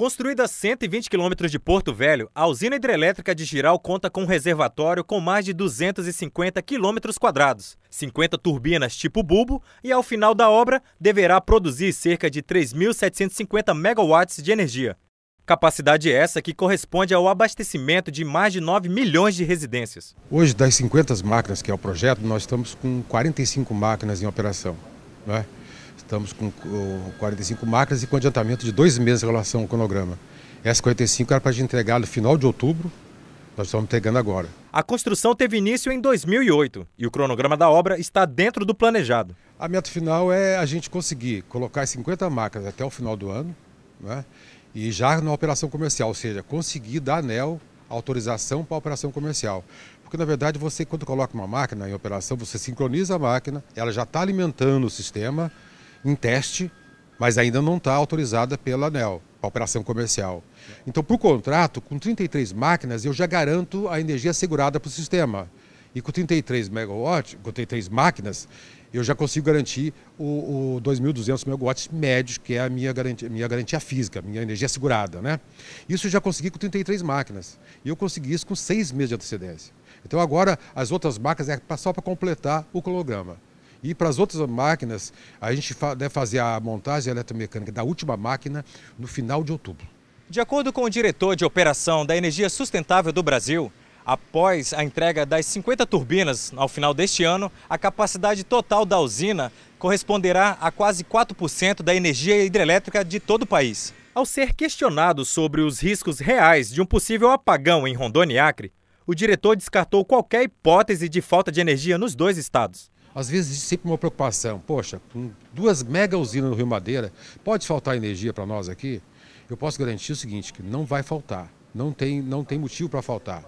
Construída a 120 quilômetros de Porto Velho, a usina hidrelétrica de Giral conta com um reservatório com mais de 250 quilômetros quadrados, 50 turbinas tipo bulbo e, ao final da obra, deverá produzir cerca de 3.750 megawatts de energia. Capacidade essa que corresponde ao abastecimento de mais de 9 milhões de residências. Hoje, das 50 máquinas que é o projeto, nós estamos com 45 máquinas em operação. Não é? Estamos com 45 máquinas e com adiantamento de dois meses em relação ao cronograma. Essa 45 era para a gente entregar no final de outubro, nós estamos entregando agora. A construção teve início em 2008 e o cronograma da obra está dentro do planejado. A meta final é a gente conseguir colocar 50 máquinas até o final do ano né? e já na operação comercial, ou seja, conseguir dar anel autorização para a operação comercial. Porque, na verdade, você, quando coloca uma máquina em operação, você sincroniza a máquina, ela já está alimentando o sistema, em teste, mas ainda não está autorizada pela ANEL, a operação comercial. Então, por contrato, com 33 máquinas, eu já garanto a energia segurada para o sistema. E com 33 megawatts, com 33 máquinas, eu já consigo garantir o, o 2.200 megawatts médios, que é a minha garantia, minha garantia física, minha energia segurada. Né? Isso eu já consegui com 33 máquinas. E eu consegui isso com seis meses de antecedência. Então agora as outras máquinas é só para completar o cronograma. E para as outras máquinas, a gente deve fazer a montagem eletromecânica da última máquina no final de outubro. De acordo com o diretor de operação da Energia Sustentável do Brasil, após a entrega das 50 turbinas ao final deste ano, a capacidade total da usina corresponderá a quase 4% da energia hidrelétrica de todo o país. Ao ser questionado sobre os riscos reais de um possível apagão em Rondônia e Acre, o diretor descartou qualquer hipótese de falta de energia nos dois estados. Às vezes existe sempre uma preocupação, poxa, com duas mega usinas no Rio Madeira, pode faltar energia para nós aqui? Eu posso garantir o seguinte, que não vai faltar, não tem, não tem motivo para faltar.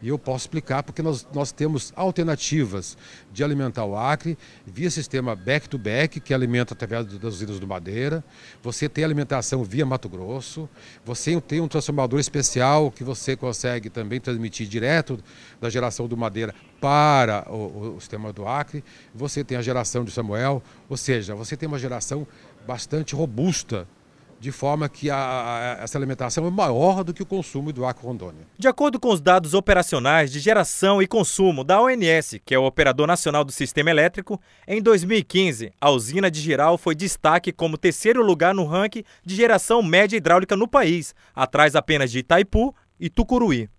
E eu posso explicar porque nós, nós temos alternativas de alimentar o Acre via sistema back-to-back, -back, que alimenta através das usinas do Madeira. Você tem alimentação via Mato Grosso. Você tem um transformador especial que você consegue também transmitir direto da geração do Madeira para o, o sistema do Acre. Você tem a geração de Samuel, ou seja, você tem uma geração bastante robusta de forma que a, a, essa alimentação é maior do que o consumo do acre Rondônia. De acordo com os dados operacionais de geração e consumo da ONS, que é o Operador Nacional do Sistema Elétrico, em 2015, a usina de Giral foi destaque como terceiro lugar no ranking de geração média hidráulica no país, atrás apenas de Itaipu e Tucuruí.